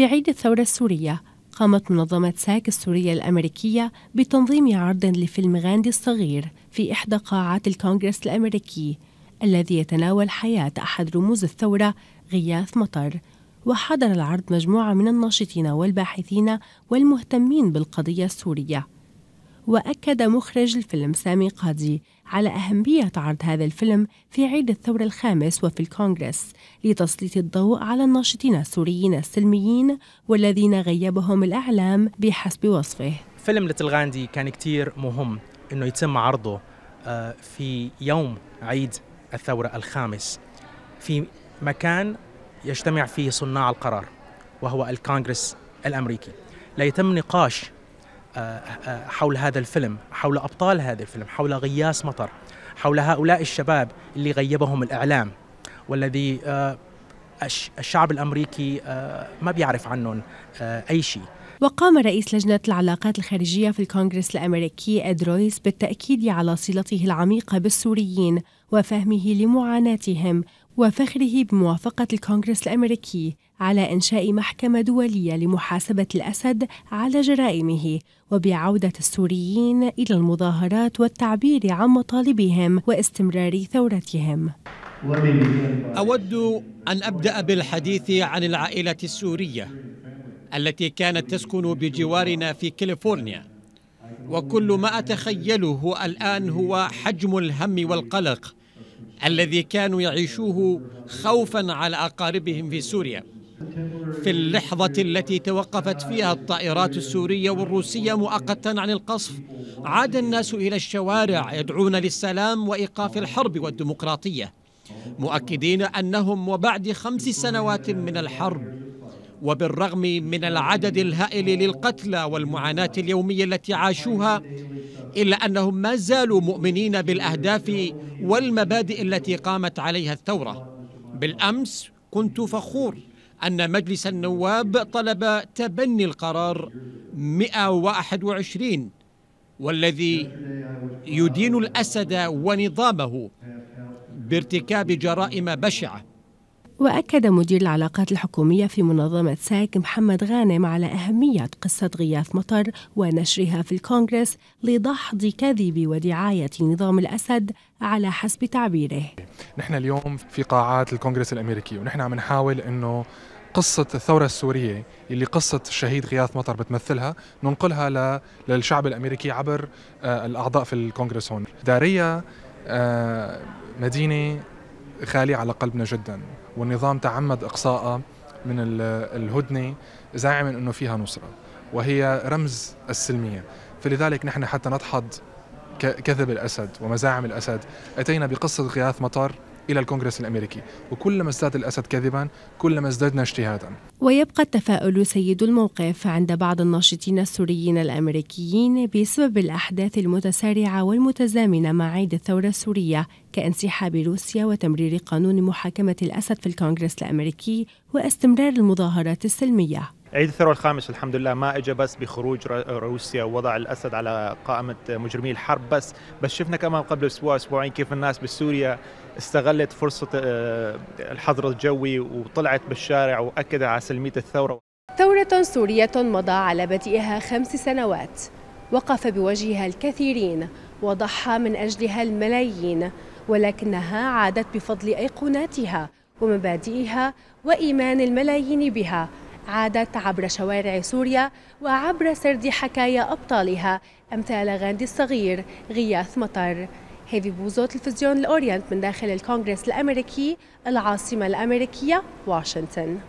في عيد الثورة السورية قامت منظمة ساك السورية الأمريكية بتنظيم عرض لفيلم غاندي الصغير في إحدى قاعات الكونغرس الأمريكي الذي يتناول حياة أحد رموز الثورة غياث مطر وحضر العرض مجموعة من الناشطين والباحثين والمهتمين بالقضية السورية وأكد مخرج الفيلم سامي قاضي على أهمية عرض هذا الفيلم في عيد الثورة الخامس وفي الكونغرس لتسليط الضوء على الناشطين السوريين السلميين والذين غيبهم الإعلام بحسب وصفه فيلم لتل غاندي كان كتير مهم أنه يتم عرضه آه، في يوم عيد الثورة الخامس في مكان يجتمع فيه صناع القرار وهو الكونغرس الأمريكي ليتم نقاش آه، آه، حول هذا الفيلم حول أبطال هذا الفيلم حول غياس مطر حول هؤلاء الشباب اللي غيبهم الإعلام والذي آه، الشعب الأمريكي ما بيعرف عنهم أي شيء وقام رئيس لجنة العلاقات الخارجية في الكونغرس الأمريكي إد رويس بالتأكيد على صلته العميقة بالسوريين وفهمه لمعاناتهم وفخره بموافقة الكونغرس الأمريكي على إنشاء محكمة دولية لمحاسبة الأسد على جرائمه وبعودة السوريين إلى المظاهرات والتعبير عن مطالبهم واستمرار ثورتهم أود أن أبدأ بالحديث عن العائلة السورية التي كانت تسكن بجوارنا في كاليفورنيا وكل ما أتخيله الآن هو حجم الهم والقلق الذي كانوا يعيشوه خوفا على أقاربهم في سوريا في اللحظة التي توقفت فيها الطائرات السورية والروسية مؤقتا عن القصف عاد الناس إلى الشوارع يدعون للسلام وإيقاف الحرب والديمقراطية مؤكدين أنهم وبعد خمس سنوات من الحرب وبالرغم من العدد الهائل للقتلى والمعاناة اليومية التي عاشوها إلا أنهم ما زالوا مؤمنين بالأهداف والمبادئ التي قامت عليها الثورة بالأمس كنت فخور أن مجلس النواب طلب تبني القرار 121 والذي يدين الأسد ونظامه بارتكاب جرائم بشعة وأكد مدير العلاقات الحكومية في منظمة ساك محمد غانم على أهمية قصة غياث مطر ونشرها في الكونغرس لدحض كذب ودعاية نظام الأسد على حسب تعبيره نحن اليوم في قاعات الكونغرس الأمريكي ونحن عم نحاول أنه قصة الثورة السورية اللي قصة الشهيد غياث مطر بتمثلها ننقلها للشعب الأمريكي عبر آه، الأعضاء في الكونغرس هون داريا آه، مدينة غالي على قلبنا جدا والنظام تعمد إقصائها من الهدنة زاعما أنه فيها نصرة وهي رمز السلمية فلذلك نحن حتى ندحض كذب الأسد ومزاعم الأسد أتينا بقصة غياث مطر إلى الكونغرس الأمريكي وكلما ازداد الأسد كذبا كلما ازددنا اجتهادا ويبقى التفاؤل سيد الموقف عند بعض الناشطين السوريين الأمريكيين بسبب الأحداث المتسارعة والمتزامنة مع عيد الثورة السورية كانسحاب روسيا وتمرير قانون محاكمة الأسد في الكونغرس الأمريكي واستمرار المظاهرات السلمية عيد الثورة الخامس الحمد لله ما اجى بس بخروج روسيا ووضع الاسد على قائمة مجرمي الحرب بس بس شفنا كمان قبل اسبوع اسبوعين كيف الناس بسوريا استغلت فرصة آه، الحظر الجوي وطلعت بالشارع واكدت على سلمية الثورة ثورة سورية مضى على بدئها خمس سنوات وقف بوجهها الكثيرين وضحى من اجلها الملايين ولكنها عادت بفضل ايقوناتها ومبادئها وايمان الملايين بها عادت عبر شوارع سوريا وعبر سرد حكايا أبطالها أمثال غاندي الصغير غياث مطر هيفي بوزو تلفزيون الأورينت من داخل الكونغرس الأمريكي العاصمة الأمريكية واشنطن